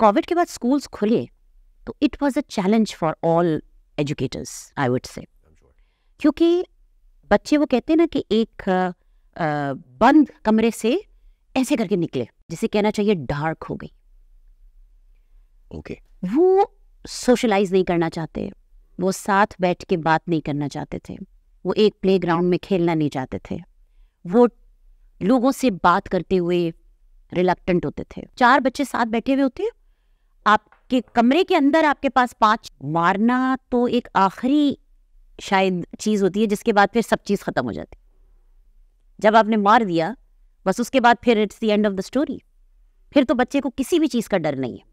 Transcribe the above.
Covid के बाद schools खुले तो it was a challenge for all educators I would say क्योंकि बच्चे वो कहते हैं ना कि एक आ, बंद कमरे से ऐसे करके निकले जिसे कहना चाहिए डार्क हो गई ओके okay. वो सोशलाइज नहीं करना चाहते वो साथ बैठ के बात नहीं करना चाहते थे वो एक प्ले में खेलना नहीं चाहते थे वो लोगों से बात करते हुए रिलक्टेंट होते थे चार बच्चे साथ बैठे हुए होते आपके कमरे के अंदर आपके पास पांच मारना तो एक आखिरी शायद चीज़ होती है जिसके बाद फिर सब चीज़ ख़त्म हो जाती जब आपने मार दिया बस उसके बाद फिर it's the end of the story फिर तो बच्चे को किसी भी चीज़ का डर नहीं है